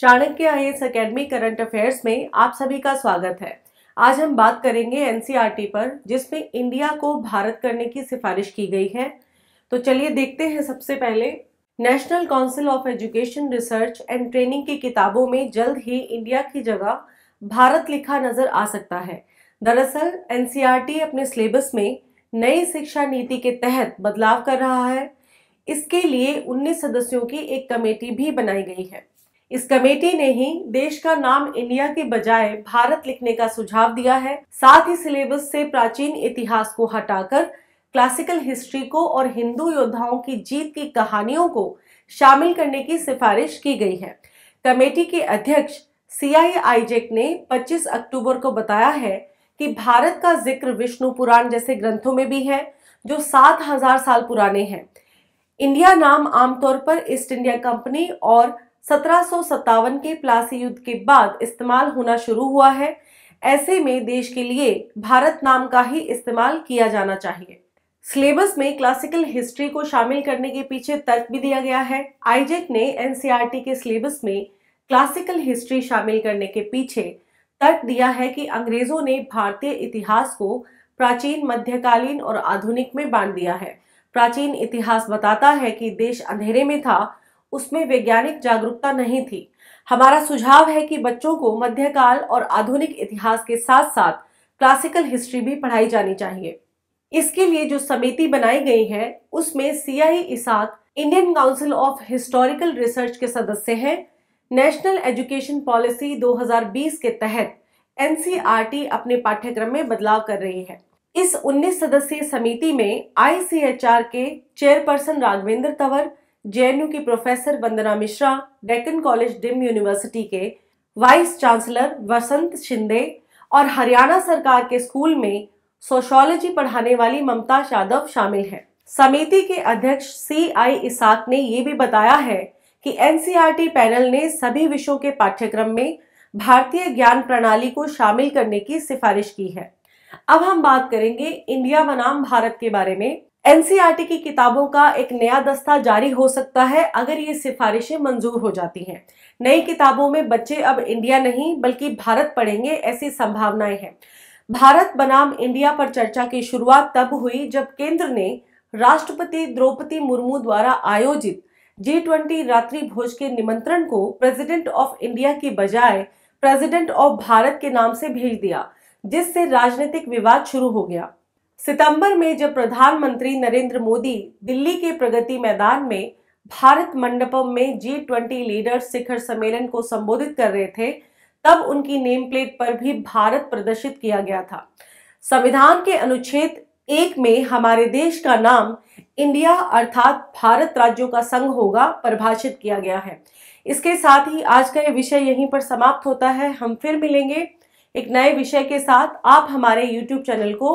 Chanakya I S academy current affairs में आप सभी का स्वागत है आज हम बात करेंगे एनसीईआरटी e पर जिसमें इंडिया को भारत करने की सिफारिश की गई है तो चलिए देखते हैं सबसे पहले national council of education research and training की किताबों में जल्द ही इंडिया की जगह भारत लिखा नजर आ सकता है दरअसल एन e अपने सिलेबस में नई शिक्षा नीति के तहत बदलाव कर रहा है इसके लिए 19 सदस्यों की एक कमेटी भी बनाई गई है इस कमेटी ने ही देश का नाम इंडिया के बजाय भारत लिखने का सुझाव दिया है साथ ही सिलेबस से प्राचीन इतिहास को हटाकर क्लासिकल हिस्ट्री को और हिंदू योद्धाओं की जीत की कहानियों को शामिल करने की सिफारिश की गई है कमेटी के अध्यक्ष सीआई आईजेक ने 25 अक्टूबर को बताया है कि भारत का जिक्र विष्णु पुराण जैसे ग्रंथों में भी है जो 7000 साल पुराने हैं इंडिया नाम आमतौर पर ईस्ट इंडिया कंपनी और सत्रह के प्लासी युद्ध के बाद इस्तेमाल होना शुरू हुआ है ऐसे में देश के लिए भारत नाम का ही इस्तेमाल किया जाना चाहिए सिलेबस में क्लासिकल हिस्ट्री को शामिल करने के पीछे तर्क भी दिया गया है आईजेक ने एनसीईआरटी के सिलेबस में क्लासिकल हिस्ट्री शामिल करने के पीछे तर्क दिया है कि अंग्रेजों ने भारतीय इतिहास को प्राचीन मध्यकालीन और आधुनिक में बांट दिया है प्राचीन इतिहास बताता है कि देश अंधेरे में था उसमें वैज्ञानिक जागरूकता नहीं थी हमारा सुझाव है कि बच्चों को मध्यकाल और आधुनिक इतिहास के साथ साथ क्लासिकल हिस्ट्री भी पढ़ाई जानी चाहिए इसके लिए जो समिति बनाई गई है उसमें सीआई इसाक Indian council of historical research के सदस्य हैं नेशनल एजुकेशन पॉलिसी 2020 के तहत एनसीईआरटी e अपने पाठ्यक्रम में बदलाव कर रही है इस 19 सदस्यीय समिति में आईसीएचआर के चेयरपर्सन राघवेंद्र तंवर जेएनयू की professor Vandana Mishra Deccan college deemed university vice वाइस चांसलर वसंत शिंदे और हरियाणा सरकार के स्कूल में सोशोलॉजी पढ़ाने वाली ममता यादव शामिल हैं। समिति के अध्यक्ष सी आई इसाक ने ये भी बताया है कि एनसीईआरटी पैनल ने सभी विषयों के पाठ्यक्रम में भारतीय ज्ञान प्रणाली को शामिल करने की सिफारिश की है अब हम बात करेंगे इंडिया बनाम भारत के बारे में एनसीईआरटी की किताबों का एक नया दस्ता जारी हो सकता है अगर ये सिफारिशें मंजूर हो जाती हैं नई किताबों में बच्चे अब इंडिया नहीं बल्कि भारत पढ़ेंगे ऐसी संभावनाएं हैं भारत बनाम इंडिया पर चर्चा की शुरुआत तब हुई जब केंद्र ने राष्ट्रपति द्रौपदी मुर्मू द्वारा आयोजित जी ट्वेंटी रात्रि भोज के निमंत्रण को प्रेसिडेंट ऑफ इंडिया की बजाय प्रेसिडेंट ऑफ भारत के नाम से भेज दिया जिससे राजनीतिक विवाद शुरू हो गया सितंबर में जब प्रधानमंत्री नरेंद्र मोदी दिल्ली के प्रगति मैदान में भारत मंडपम में जी ट्वेंटी लीडर शिखर सम्मेलन को संबोधित कर रहे थे तब उनकी नेम प्लेट पर भी भारत प्रदर्शित किया गया था संविधान के अनुच्छेद एक में हमारे देश का नाम इंडिया अर्थात भारत राज्यों का संघ होगा परिभाषित किया गया है इसके साथ ही आज का ये विषय यहीं पर समाप्त होता है हम फिर मिलेंगे एक नए विषय के साथ आप हमारे YouTube चैनल को